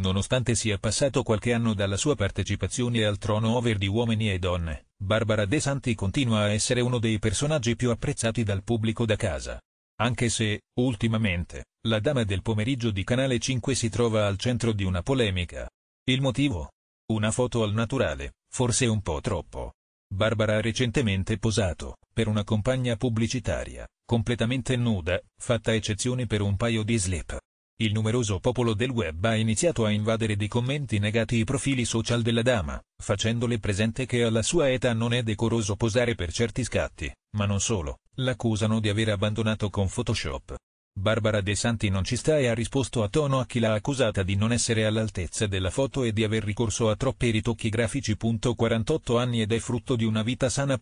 Nonostante sia passato qualche anno dalla sua partecipazione al trono over di Uomini e Donne, Barbara De Santi continua a essere uno dei personaggi più apprezzati dal pubblico da casa. Anche se, ultimamente, la dama del pomeriggio di Canale 5 si trova al centro di una polemica. Il motivo? Una foto al naturale, forse un po' troppo. Barbara ha recentemente posato, per una compagna pubblicitaria, completamente nuda, fatta eccezione per un paio di slip il numeroso popolo del web ha iniziato a invadere di commenti negati i profili social della dama, facendole presente che alla sua età non è decoroso posare per certi scatti, ma non solo, l'accusano di aver abbandonato con Photoshop. Barbara De Santi non ci sta e ha risposto a tono a chi l'ha accusata di non essere all'altezza della foto e di aver ricorso a troppi ritocchi grafici. 48 anni ed è frutto di una vita sana.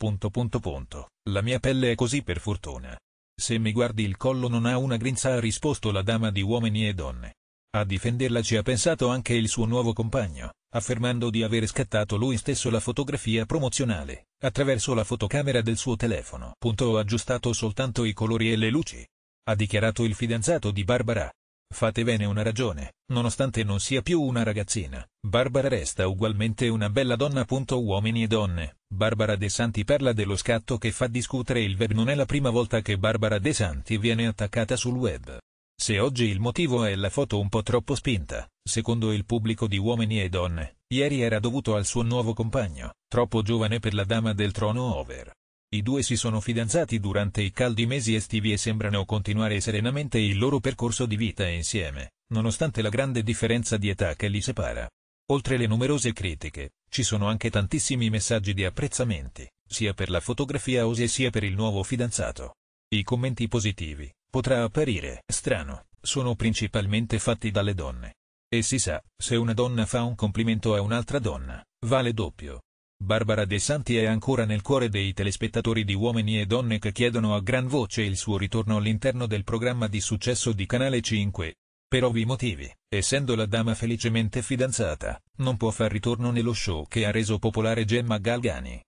La mia pelle è così per fortuna. Se mi guardi il collo non ha una grinza ha risposto la dama di uomini e donne. A difenderla ci ha pensato anche il suo nuovo compagno, affermando di aver scattato lui stesso la fotografia promozionale, attraverso la fotocamera del suo telefono. Punto ho aggiustato soltanto i colori e le luci. Ha dichiarato il fidanzato di Barbara. Fate bene una ragione, nonostante non sia più una ragazzina, Barbara resta ugualmente una bella donna. Uomini e donne, Barbara De Santi parla dello scatto che fa discutere il web. Non è la prima volta che Barbara De Santi viene attaccata sul web. Se oggi il motivo è la foto un po' troppo spinta, secondo il pubblico di uomini e donne, ieri era dovuto al suo nuovo compagno, troppo giovane per la dama del trono over. I due si sono fidanzati durante i caldi mesi estivi e sembrano continuare serenamente il loro percorso di vita insieme, nonostante la grande differenza di età che li separa. Oltre le numerose critiche, ci sono anche tantissimi messaggi di apprezzamenti, sia per la fotografia Osie sia per il nuovo fidanzato. I commenti positivi, potrà apparire strano, sono principalmente fatti dalle donne. E si sa, se una donna fa un complimento a un'altra donna, vale doppio. Barbara De Santi è ancora nel cuore dei telespettatori di uomini e donne che chiedono a gran voce il suo ritorno all'interno del programma di successo di Canale 5. Per ovvi motivi, essendo la dama felicemente fidanzata, non può far ritorno nello show che ha reso popolare Gemma Galgani,